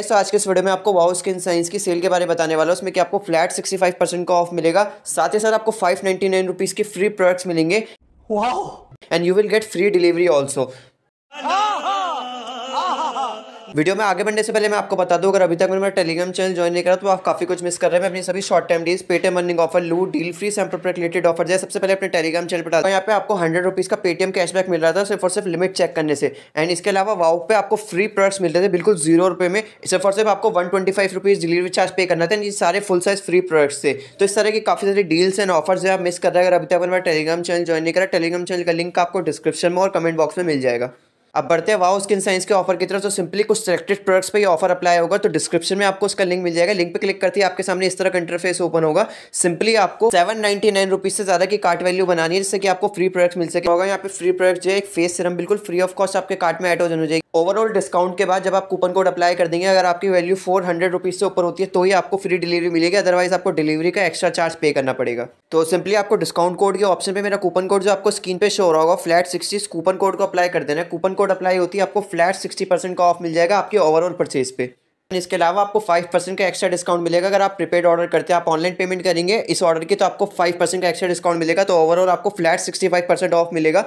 तो आज के इस वीडियो में आपको वाओ स्किन साइंस की सेल के बारे में बताने वाला हूँ उसमें कि आपको फ्लैट 65 परसेंट का ऑफ मिलेगा साथ ही साथ आपको 599 नाइनटी के फ्री प्रोडक्ट्स मिलेंगे वाओ and you will get free delivery also video में आगे बढ़ने से पहले मैं आपको बता दूं अगर अभी तक मैंने मेरा टेलीग्राम चैनल ज्वाइन नहीं करा तो आप काफी कुछ मिस कर रहे हैं मैं अपनी सभी short time deals Paytm earning offer loot deal free sample related offer जैसे सबसे पहले अपने टेलीग्राम चैनल पर यहाँ पे आपको हंड्रेड रुपीज का पेटीएम कैशबैक मिल रहा था सिर्फ और सिर्फ लिमिट चेक करने से एंड इसके अलावा वाउ पे आपको फ्री प्रोडक्ट्स मिल रहे थे बिल्कुल जीरो रुपये में सिर्फ और सिर्फ आपको one twenty five rupees delivery charge pay करना था ये सारे फुल साइज फ्री प्रोडक्ट्स थे तो इस तरह की काफी सारी डील्स एंड ऑफर्स है आप मिस कर रहे हैं अगर अभी तक मेरा टेलीग्राम चैनल ज्वाइन नहीं करा टेलीग्राम चैनल का लिंक आपको डिस्क्रिप्शन में और कमेंट बॉक्स में मिल जाएगा अब बढ़ते वाओ स्किन साइंस के ऑफर की तरफ तो सिंपली कुछ सिलेक्टेड प्रोडक्ट्स पे ये ऑफर अप्लाई होगा तो डिस्क्रिप्शन में आपको उसका लिंक मिल जाएगा लिंक पे क्लिक करते ही आपके सामने इस तरह का इंटरफेस ओपन होगा सिंपली आपको सेवन नाइन्टी नाइन रुपीज से ज्यादा की कार्ट वैल्यू बनानी है जिससे कि आपको फ्री प्रोडक्ट्स मिल सके होगा यहाँ पे फ्री प्रोडक्ट जो है एक फेस सिरम बिल्कुल फ्री ऑफ कॉस्ट आपके कार्ट में एड हो जाएगी ओवरऑल डिस्काउंट के बाद जब आप कूपन कोड अप्लाई कर देंगे अगर आपकी वैल्यू फोर हंड्रेड रुपीज़ से ऊपर होती है तो ही आपको फ्री डिलीवरी मिलेगी अदरवाइज आपको डिलीवरी का एक्स्ट्रा चार्ज पे करना पड़ेगा तो सिंपली आपको डिस्काउंट कोड के ऑप्शन पे मेरा कूपन कोड जो आपको स्क्रीन पे शो हो रहा होगा फ्लैट सिक्सटी कूपन कोड को अप्लाई कर देना है कूपन कोड अप्लाई होती है आपको फ्लैट सिक्सटी का ऑफ मिल जाएगा आपके ओवरऑल परचेज पे इसके अलावा आपको फाइव परसेंट का एक्स्ट्रा डिस्काउंट मिलेगा अगर आप प्रीपेड ऑर्डर करते हैं आप ऑनलाइन पेमेंट करेंगे इस ऑर्डर की तो आपको फाइव परसेंट का एक्स्ट्रा डिस्काउंट मिलेगा तो ओवरऑल आपको flat sixty five percent off मिलेगा